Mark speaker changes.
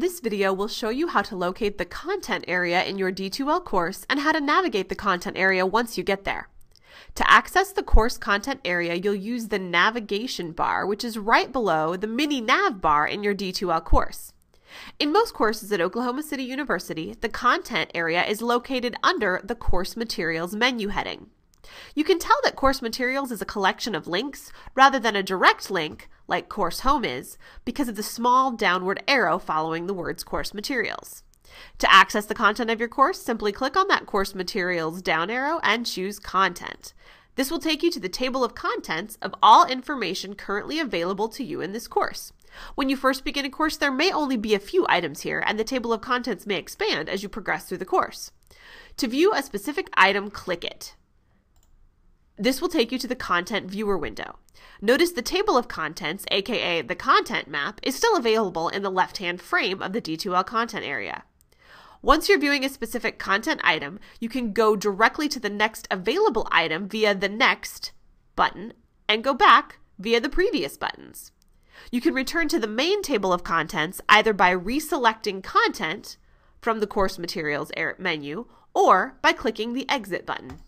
Speaker 1: This video will show you how to locate the content area in your D2L course and how to navigate the content area once you get there. To access the course content area, you'll use the navigation bar, which is right below the mini nav bar in your D2L course. In most courses at Oklahoma City University, the content area is located under the course materials menu heading. You can tell that course materials is a collection of links rather than a direct link, like course home is, because of the small downward arrow following the words course materials. To access the content of your course, simply click on that course materials down arrow and choose content. This will take you to the table of contents of all information currently available to you in this course. When you first begin a course, there may only be a few items here, and the table of contents may expand as you progress through the course. To view a specific item, click it. This will take you to the content viewer window. Notice the table of contents, aka the content map, is still available in the left-hand frame of the D2L content area. Once you're viewing a specific content item, you can go directly to the next available item via the Next button and go back via the previous buttons. You can return to the main table of contents either by reselecting content from the course materials er, menu or by clicking the Exit button.